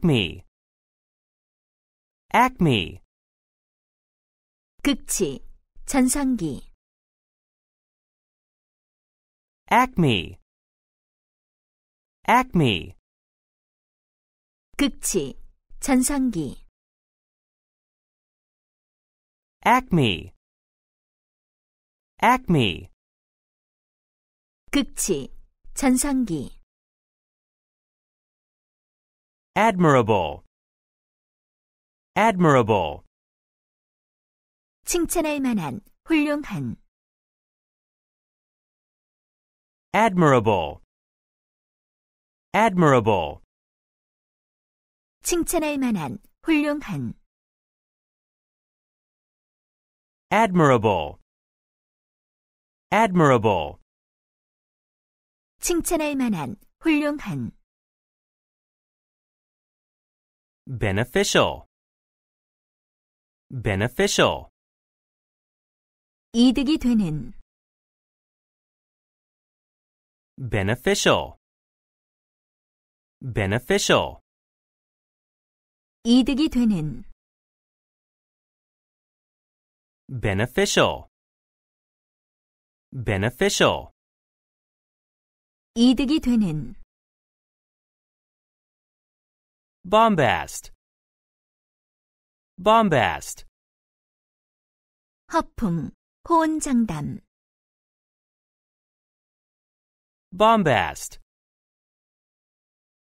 acme acme 극치 전성기 acme acme 극치 전성기 acme acme 극치 전성기 admirable admirable 칭찬할 만한 훌륭한 admirable admirable 칭찬할 만한 훌륭한 admirable admirable 칭찬할 만한 훌륭한 beneficial beneficial 이득이 되는 beneficial beneficial 이득이 되는 beneficial beneficial 이득이 되는 bombast bombast 허풍, 호언장담 bombast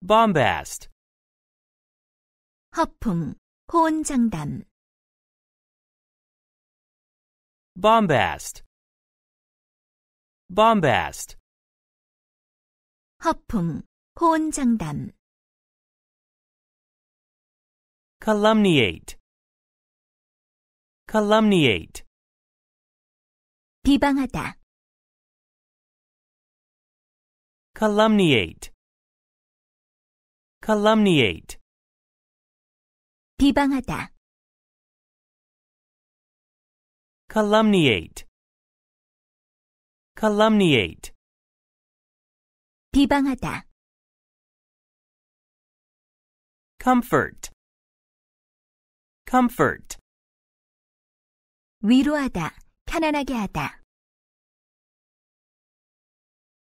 bombast 허풍, 호언장담 bombast bombast 허풍, 호언장담 calumniate calumniate 비방하다 calumniate calumniate 비방하다 calumniate calumniate 비방하다 comfort comfort. 위로하다, 편안하게 하다.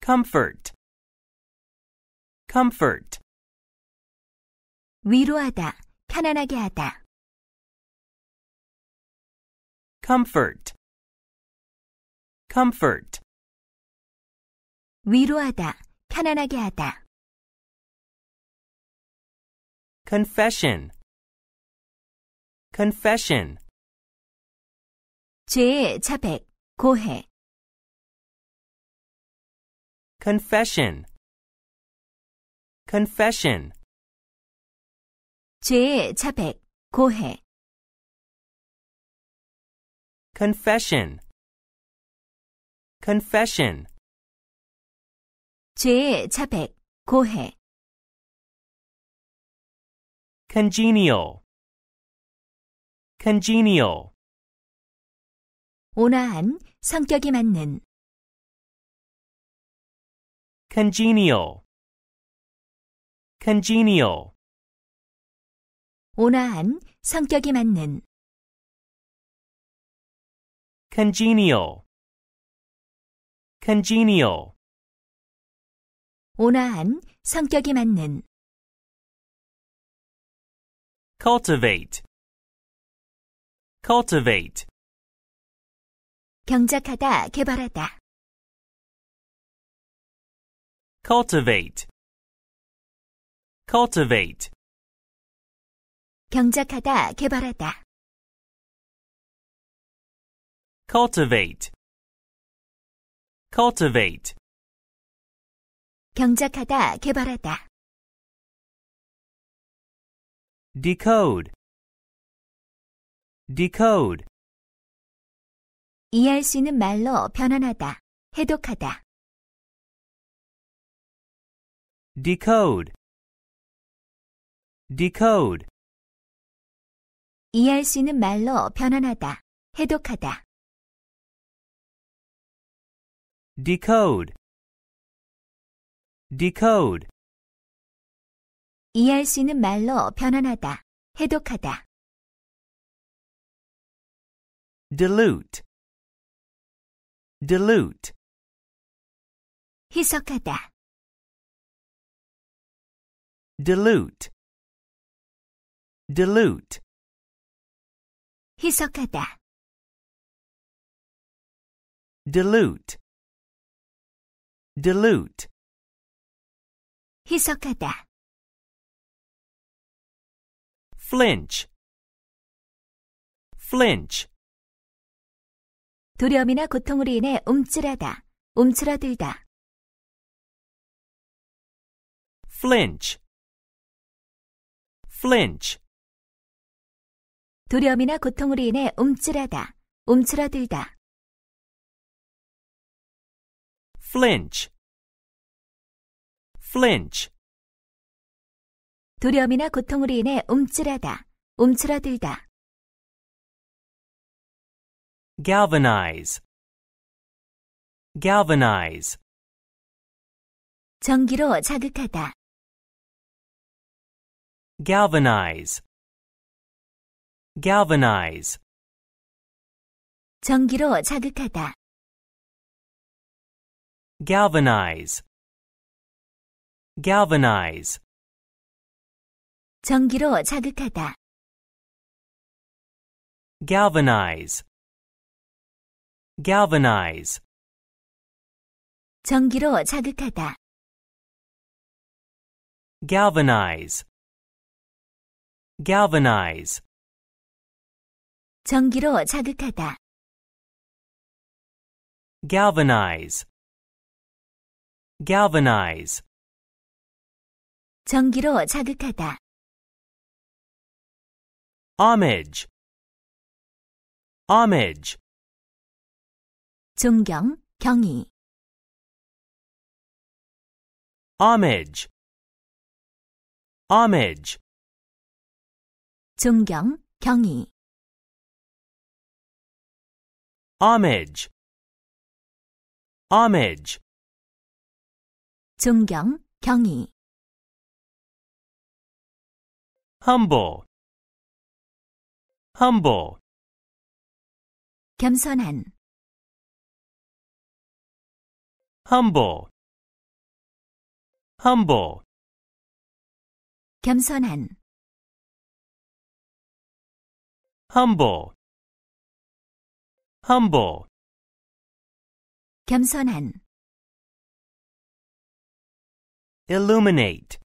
comfort, comfort. 위로하다, 편안하게 하다. comfort, comfort. 위로하다, 편안하게 하다. confession, confession 죄의 자백, 고해 confession confession 죄의 자백, 고해 confession confession 죄의 자백, 고해 congenial congenial. 온화한, 성격이 맞는 congenial congenial 온화한, 성격이 맞는 congenial congenial 온화한, 성격이 맞는 cultivate cultivate 경작하다 개발하다 cultivate cultivate 경작하다 개발하다 cultivate cultivate 경작하다 개발하다 decode decode 이해할 수 있는 말로 변환하다, 해독하다. decode decode 이해할 수 있는 말로 변환하다, 해독하다. decode decode 이해할 수 있는 말로 변환하다, 해독하다. dilute dilute 희석하다 dilute dilute 희석하다 dilute dilute 희석하다 flinch flinch 두려움이나 고통으로 인해 움찔하다, 움츠러들다. flinch, flinch. 두려움이나 고통으로 인해 움찔하다, 움츠러들다. flinch, flinch. 두려움이나 고통으로 인해 움찔하다, 움츠러들다. galvanize galvanize 전기로 자극하다 galvanize galvanize 전기로 자극하다 galvanize galvanize 전기로 자극하다 galvanize galvanize 전기로 자극하다 galvanize galvanize 전기로 자극하다 galvanize galvanize 전기로 자극하다 homage homage 존경, 경의 homage homage 존경, 경의 homage homage 존경, 경의 humble humble 겸손한 humble, humble. 겸손한 humble, humble. 겸손한 illuminate,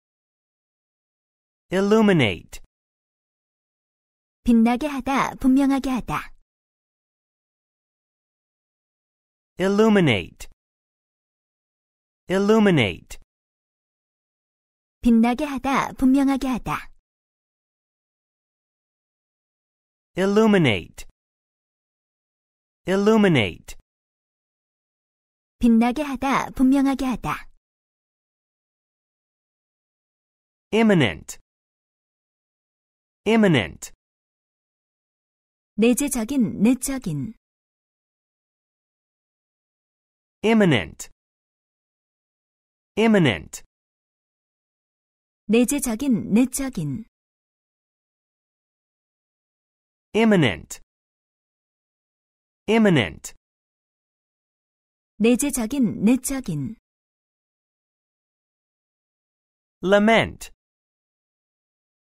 illuminate. 빛나게 하다, 분명하게 하다. illuminate illuminate 빛나게 하다, 분명하게 하다. illuminate illuminate 빛나게 하다, 분명하게 하다. imminent imminent 내재적인, 내적인 imminent imminent. 내재적인, 내적인. imminent. imminent. 내재적인, 내적인. lament.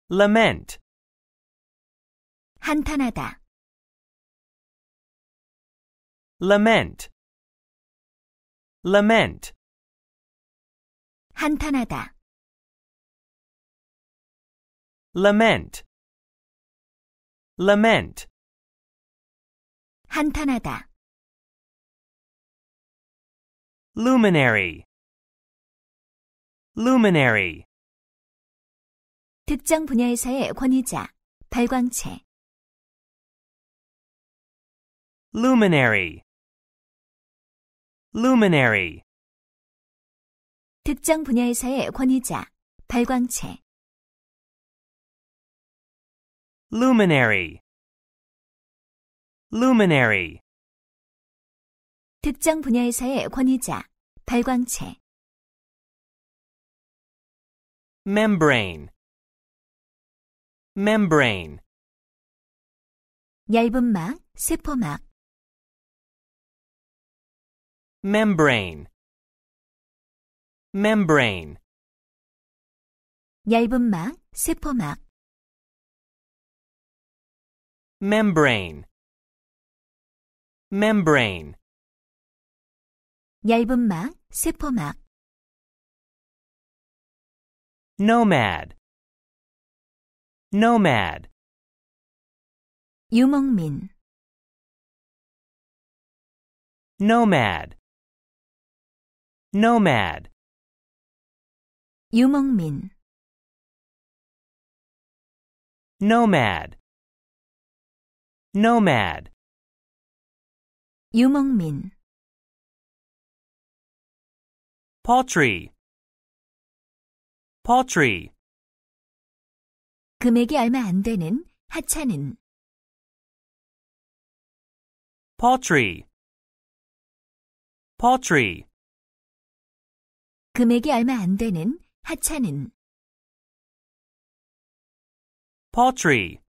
lament. 한탄하다. lament. lament. 한탄하다. lament lament 한탄하다. luminary luminary 특정 분야에서의 권위자, 발광체 luminary luminary 특정 분야에서의 권위자, 발광체 luminary luminary 특정 분야에서의 권위자, 발광체 membrane membrane 얇은 막, 세포막 membrane membrane. 얇은 막, 세포막. membrane membrane 얇은 막, 세포막. nomad nomad 유목민 nomad nomad 유목민 nomad nomad 유목민 paltry paltry 금액이 얼마 안 되는 하찮은 paltry paltry 금액이 얼마 안 되는 하찮은 paltry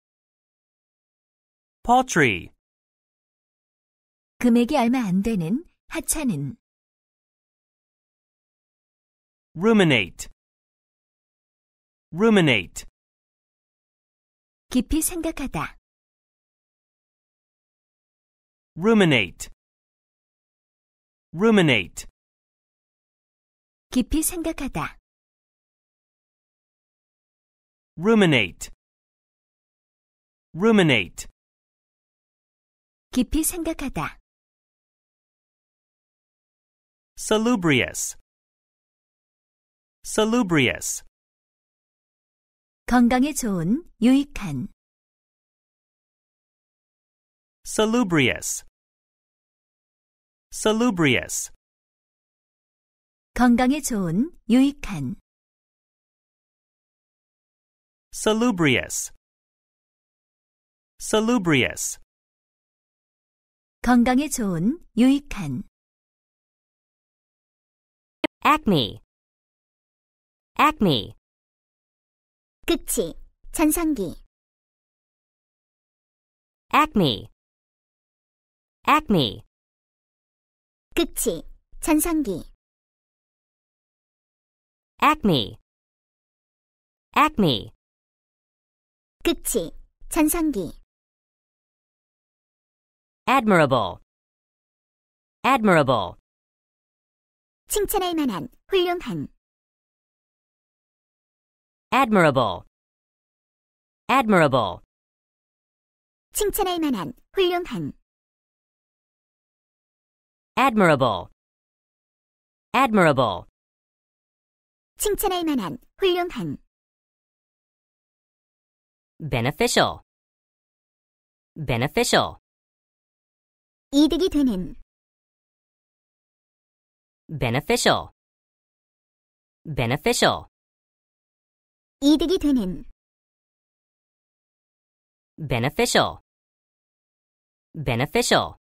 paltry 금액이 얼마 안 되는 하찮은 ruminate ruminate 깊이 생각하다 ruminate ruminate 깊이 생각하다 ruminate ruminate 깊이 생각하다 salubrious salubrious 건강에 좋은 유익한 salubrious salubrious 건강에 좋은 유익한 salubrious salubrious 건강에 좋은, 유익한. acne acne 끝이, 전성기. acne acne 끝이, 전성기. acne acne 급치, 찬상기 admirable admirable 칭찬할 만한, 훌륭한 admirable admirable 칭찬할 만한, 훌륭한 admirable admirable 칭찬할 만한, 훌륭한 beneficial beneficial 이득이 되는 beneficial beneficial 이득이 되는 beneficial beneficial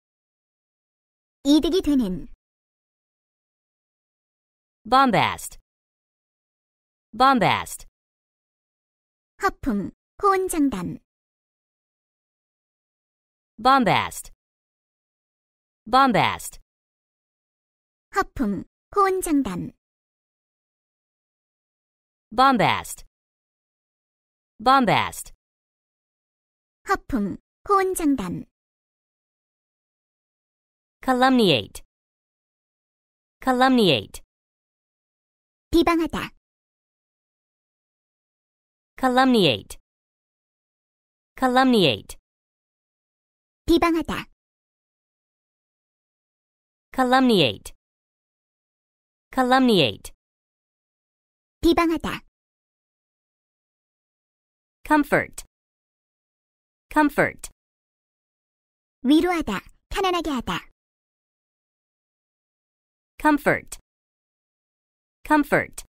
이득이 되는 bombast bombast 하품 호언장담 bombast bombast 허풍 호언장담 bombast bombast 허풍 호언장담 calumniate calumniate 비방하다 calumniate calumniate 비방하다 calumniate calumniate 비방하다 comfort comfort 위로하다 편안하게 하다 comfort comfort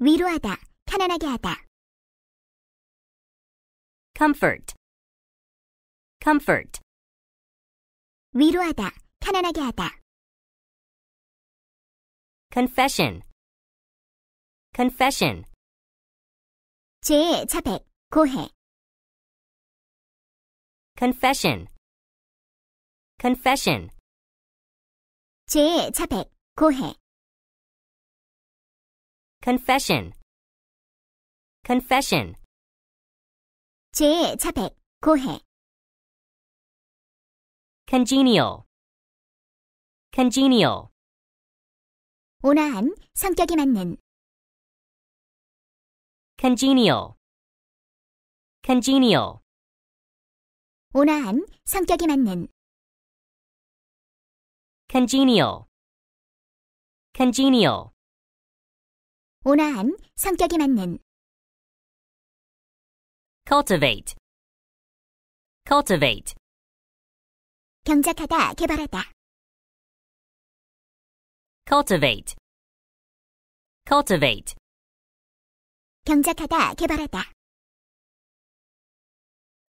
위로하다 편안하게 하다 comfort, comfort. 위로하다, 편안하게 하다. confession, confession. 죄의 자백, 고해. confession, confession. 죄의 자백, 고해. confession, confession. 제 차백, 고해. congenial, congenial. 온화한 성격이 맞는 congenial, congenial. 온화한 성격이 맞는 congenial, congenial. 온화한 성격이 맞는 cultivate, cultivate. 경작하다, 개발하다. cultivate, cultivate. 경작하다, 개발하다.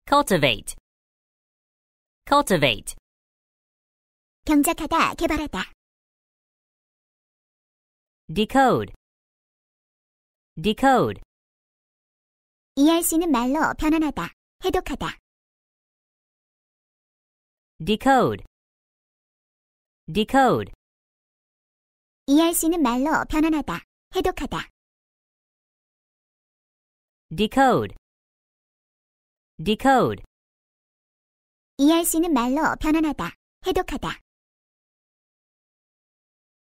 cultivate, cultivate. 경작하다, 개발하다. decode, decode. ERC는 말로 변환하다, 해독하다. decode decode ERC는 말로 변환하다, 해독하다. decode decode ERC는 말로 변환하다, 해독하다.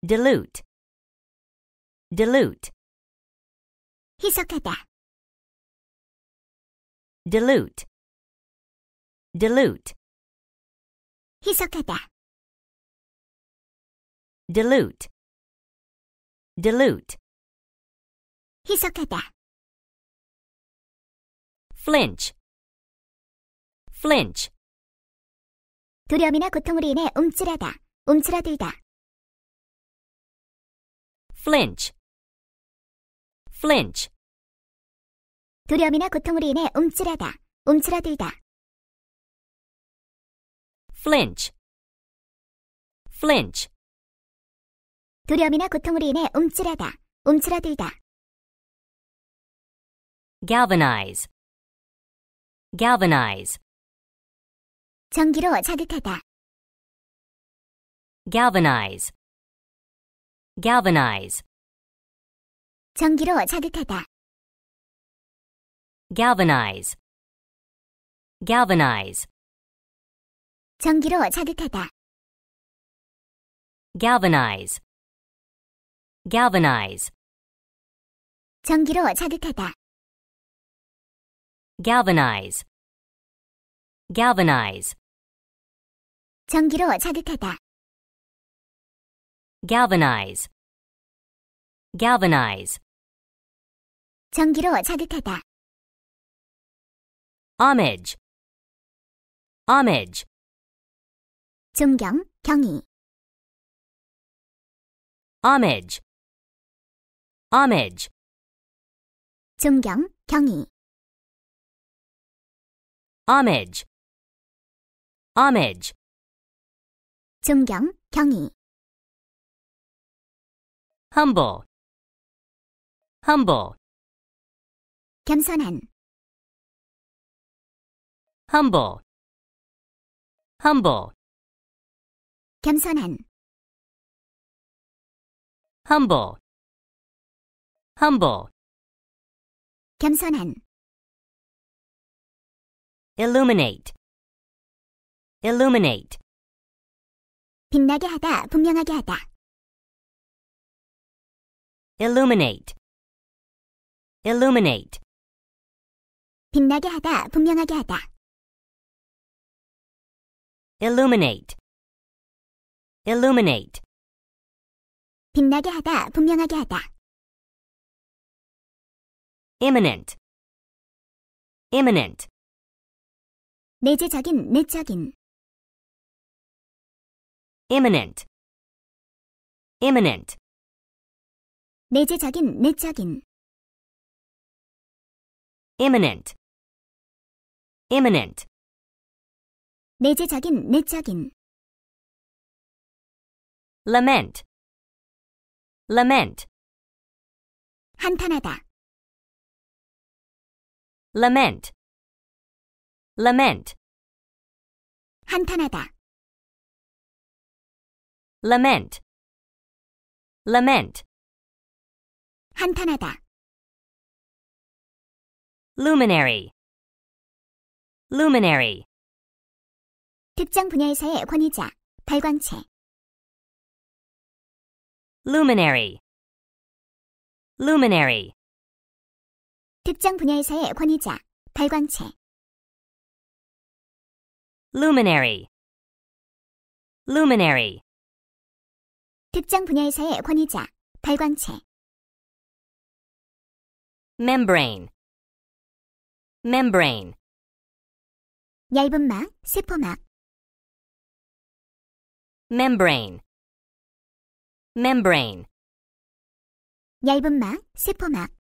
dilute dilute 희석하다, dilute, dilute. 희석하다. dilute, dilute. 희석하다. flinch, flinch. 두려움이나 고통으로 인해 움츠라다, 움츠러들다. flinch, flinch. 두려움이나 고통으로 인해 움찔하다 움츠라들다. flinch, flinch. 두려움이나 고통으로 인해 움찔하다 움츠라들다. galvanize, galvanize. 전기로 자극하다. galvanize, galvanize. 전기로 자극하다. galvanize galvanize 전기로 자극하다 galvanize galvanize 전기로 자극하다 galvanize galvanize 전기로 자극하다 galvanize galvanize 전기로 자극하다 homage, homage. 존경, 경의. homage, homage. 존경, 경의. homage, homage. 존경, 경의. humble, humble. 겸손한. humble, humble, 겸손한, humble, humble, 겸손한, illuminate, illuminate, 빛나게 하다, 분명하게 하다, illuminate, illuminate, 빛나게 하다, 분명하게 하다. illuminate illuminate 빛나게 하다 분명하게 하다 imminent imminent 내재적인 내적인 imminent imminent 내재적인 내적인 imminent imminent 내 제작인 내 짝인 lament lament 한탄하다 lament lament 한탄하다 lament lament 한탄하다 luminary luminary 특정 분야에서의 권위자, 발광체. luminary luminary 특정 분야에서의 권위자, 발광체. luminary luminary 특정 분야에서의 권위자, 발광체. membrane membrane 얇은 막, 세포막. membrane membrane 얇은 막, 세포막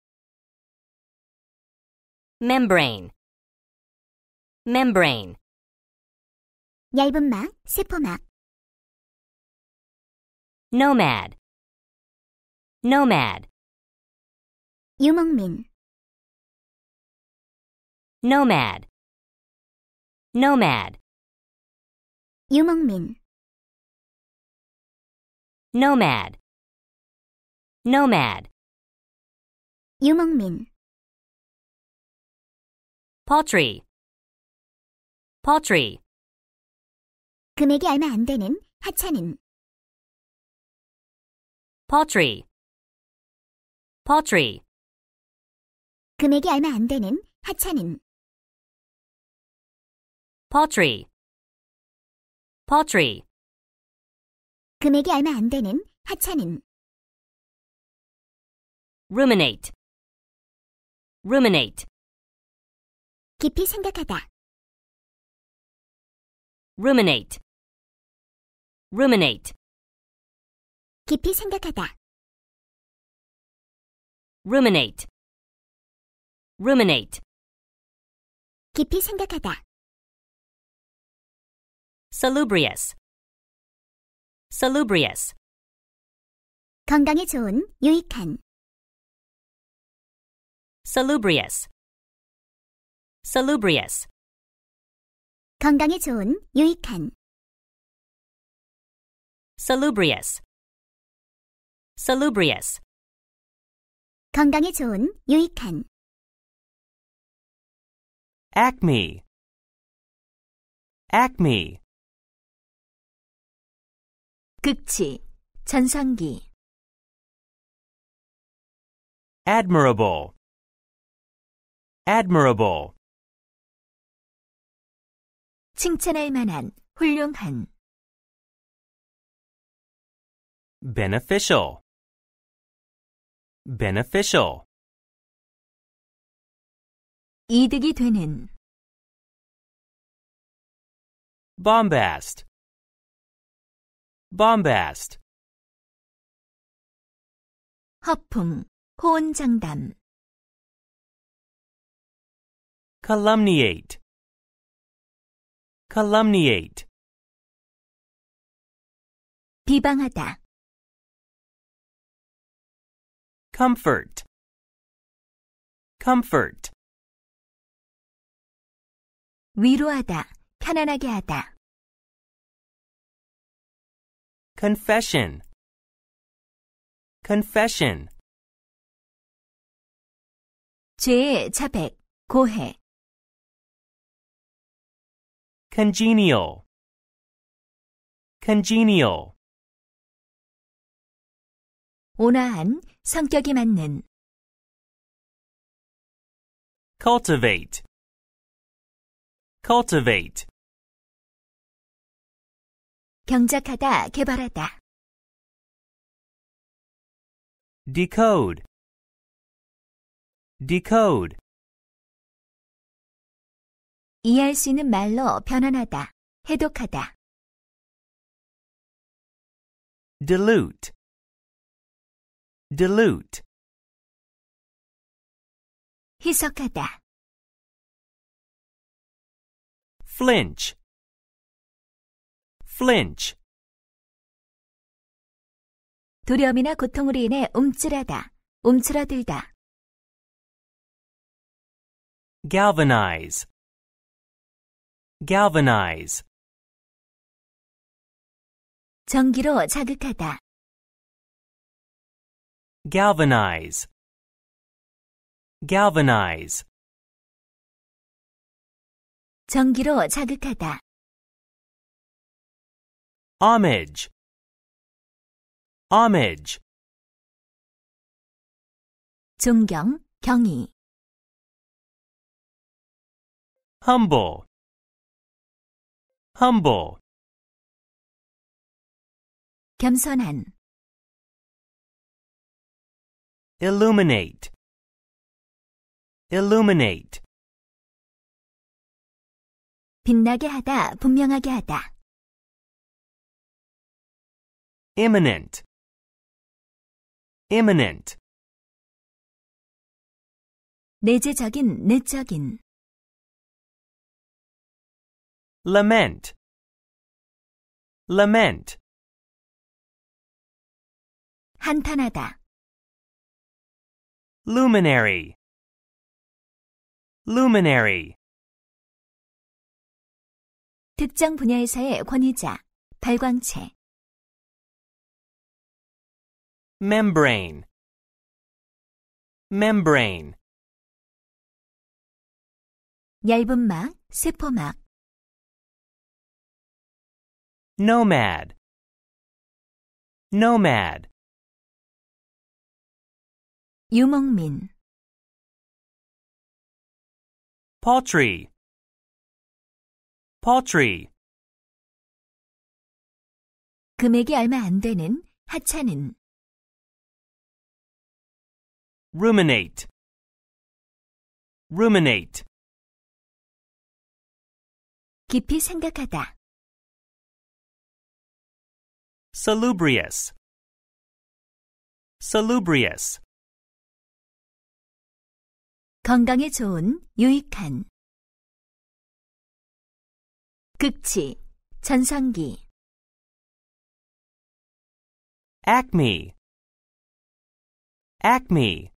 membrane membrane 얇은 막, 세포막 nomad nomad 유목민 nomad nomad 유목민 nomad nomad 유목민 paltry paltry 금액이 얼마 안 되는 하찮은 paltry paltry 금액이 얼마 안 되는 하찮은 paltry paltry 금액이 얼마 안 되는 하찮은 ruminate ruminate 깊이 생각하다 ruminate ruminate 깊이 생각하다 ruminate ruminate 깊이 생각하다 salubrious salubrious. 건강에 좋은, 유익한. salubrious. salubrious. 건강에 좋은, 유익한. salubrious. salubrious. 건강에 좋은, 유익한. Acme. Acme. 극치, 전성기 admirable admirable 칭찬할 만한, 훌륭한 beneficial beneficial 이득이 되는 bombast bombast 허풍, 호언장담 calumniate calumniate 비방하다 comfort comfort 위로하다, 편안하게 하다 Confession. Confession. 죄의 자백, 고해. Congenial. Congenial. 온화한, 성격이 맞는. Cultivate. Cultivate. 경작하다, 개발하다. decode decode 이해할 수 있는 말로 변환하다, 해독하다. dilute dilute 희석하다. flinch flinch. 두려움이나 고통으로 인해 움찔하다, 움츠러들다. galvanize galvanize 전기로 자극하다 galvanize galvanize 전기로 자극하다 homage homage 존경, 경의 humble humble 겸손한 illuminate illuminate 빛나게 하다, 분명하게 하다. imminent imminent 내재적인 내적인 lament lament 한탄하다 luminary luminary 특정 분야에서의 권위자 발광체 membrane membrane 얇은 막, 세포막 nomad nomad 유목민 paltry paltry 금액이 얼마 안 되는 하찮은 ruminate ruminate 깊이 생각하다 salubrious salubrious 건강에 좋은 유익한 극치 전성기 acme acme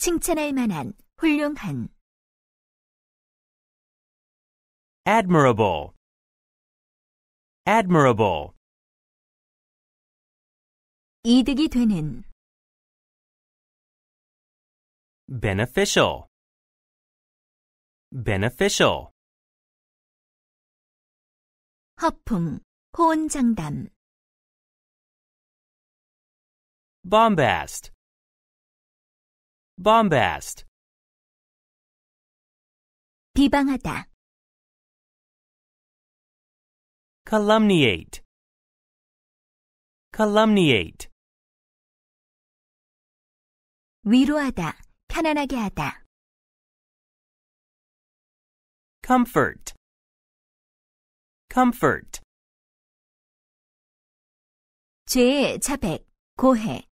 칭찬할 만한, 훌륭한. admirable, admirable. 이득이 되는 beneficial, beneficial. 허풍, 호언장담 bombast, bombast 비방하다 calumniate calumniate 위로하다 편안하게 하다 comfort comfort 죄의 자백 고해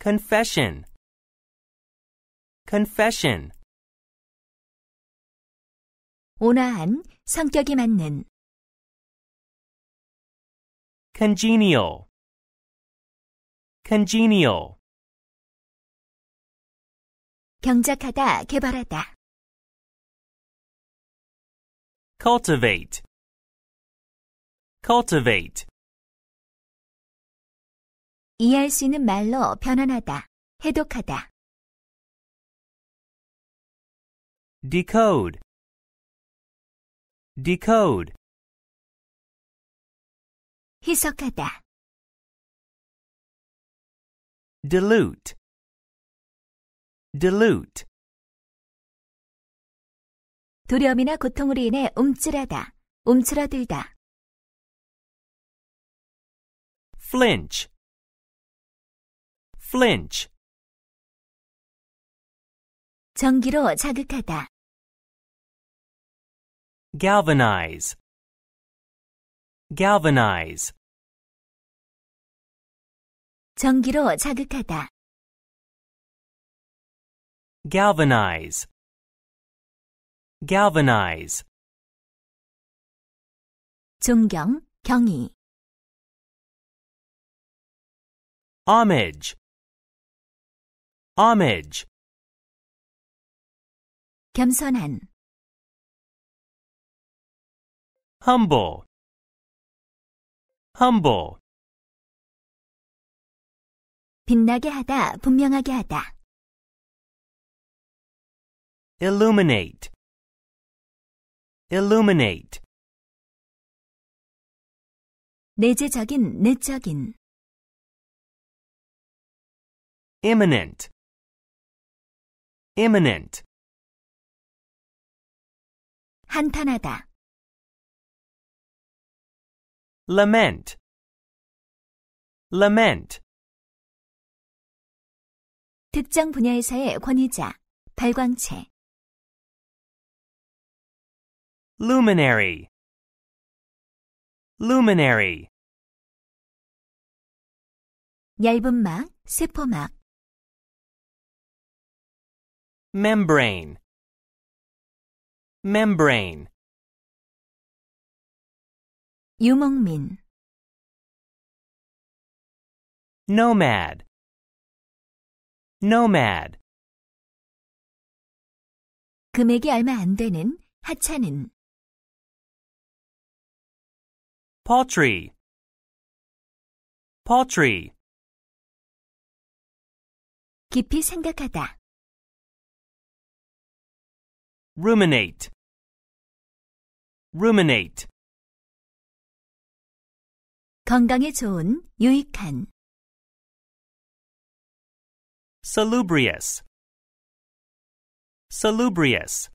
Confession. Confession. 온화한, 성격이 맞는. Congenial. Congenial. 경작하다, 개발하다. Cultivate. Cultivate. 이해할 수 있는 말로 변환하다, 해독하다. decode decode 희석하다 dilute dilute 두려움이나 고통으로 인해 움찔하다 움츠러들다 flinch flinch. 전기로 자극하다. galvanize galvanize 전기로 자극하다. galvanize galvanize 존경, 경의 homage homage 겸손한 humble humble 빛나게 하다 분명하게 하다 illuminate illuminate 내재적인 내적인 imminent imminent. 한탄하다. lament, lament. 특정 분야에서의 권위자, 발광체. luminary, luminary. 얇은 막, 세포막 membrane membrane 유목민 nomad nomad 금액이 얼마 안 되는 하찮은 paltry paltry 깊이 생각하다 ruminate ruminate 건강에 좋은 유익한 salubrious salubrious